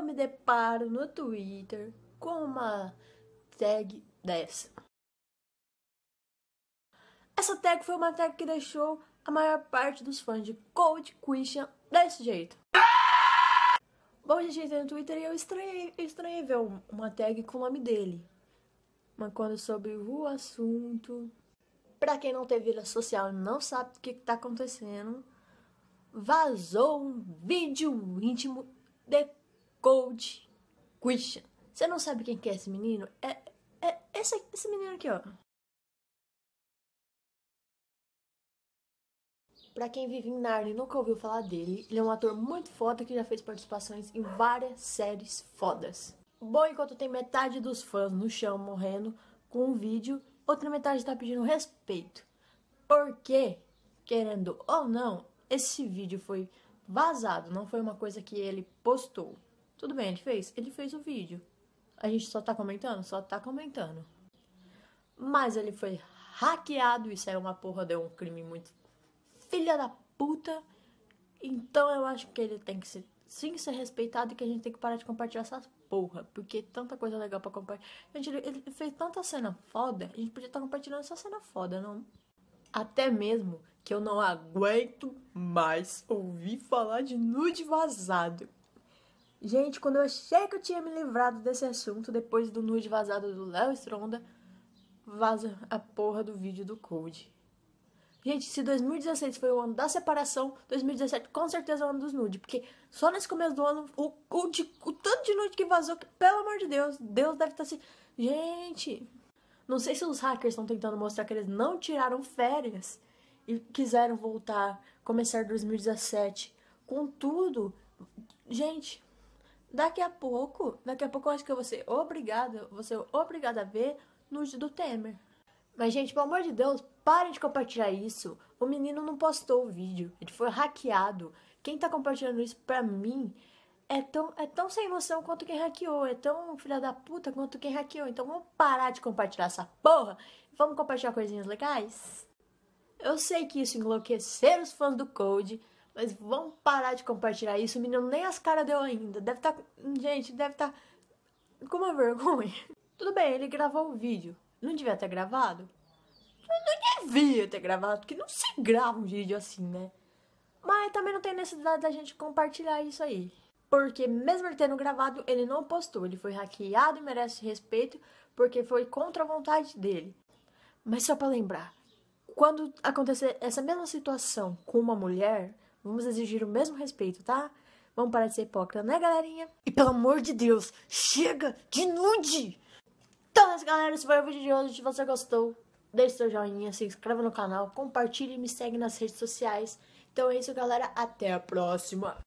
eu me deparo no Twitter com uma tag dessa. Essa tag foi uma tag que deixou a maior parte dos fãs de Cold Christian desse jeito. Bom, gente, entrei no Twitter e eu estranhei, estranhei ver uma tag com o nome dele. Mas quando sobre o assunto. Pra quem não tem vida social e não sabe o que, que tá acontecendo, vazou um vídeo íntimo de Gold Christian. Você não sabe quem que é esse menino? É, é esse, esse menino aqui, ó. Pra quem vive em Narnia e nunca ouviu falar dele, ele é um ator muito foda que já fez participações em várias séries fodas. Bom, enquanto tem metade dos fãs no chão morrendo com um vídeo, outra metade tá pedindo respeito. Porque, querendo ou não, esse vídeo foi vazado, não foi uma coisa que ele postou. Tudo bem, ele fez? Ele fez o vídeo. A gente só tá comentando? Só tá comentando. Mas ele foi hackeado, isso é uma porra, deu um crime muito filha da puta. Então eu acho que ele tem que ser, sim ser respeitado e que a gente tem que parar de compartilhar essas porra. Porque tanta coisa legal pra compartilhar. Gente, ele, ele fez tanta cena foda, a gente podia estar tá compartilhando essa cena foda, não? Até mesmo que eu não aguento mais ouvir falar de nude vazado. Gente, quando eu achei que eu tinha me livrado desse assunto, depois do nude vazado do Léo Stronda, vaza a porra do vídeo do Code. Gente, se 2016 foi o ano da separação, 2017 com certeza é o ano dos nudes. Porque só nesse começo do ano, o, o, de, o tanto de nude que vazou, que, pelo amor de Deus, Deus deve estar tá se. Gente! Não sei se os hackers estão tentando mostrar que eles não tiraram férias e quiseram voltar, começar 2017 com tudo. Gente, Daqui a pouco, daqui a pouco eu acho que eu vou ser obrigada, vou ser obrigada a ver nude do Temer. Mas, gente, pelo amor de Deus, parem de compartilhar isso. O menino não postou o vídeo, ele foi hackeado. Quem tá compartilhando isso pra mim é tão, é tão sem noção quanto quem hackeou, é tão filha da puta quanto quem hackeou. Então vamos parar de compartilhar essa porra e vamos compartilhar coisinhas legais? Eu sei que isso enlouquecer os fãs do Code, mas vamos parar de compartilhar isso. O menino nem as caras deu ainda. Deve estar. Tá... Gente, deve estar. Tá... Com uma vergonha. Tudo bem, ele gravou o vídeo. Não devia ter gravado? Eu não devia ter gravado, porque não se grava um vídeo assim, né? Mas também não tem necessidade da gente compartilhar isso aí. Porque mesmo ele tendo gravado, ele não postou. Ele foi hackeado e merece respeito, porque foi contra a vontade dele. Mas só para lembrar, quando acontecer essa mesma situação com uma mulher, Vamos exigir o mesmo respeito, tá? Vamos parar de ser hipócrita, né, galerinha? E pelo amor de Deus, chega de nude! Então, galera, esse foi o vídeo de hoje. Se você gostou, deixe seu joinha, se inscreva no canal, compartilhe e me segue nas redes sociais. Então é isso, galera. Até a próxima!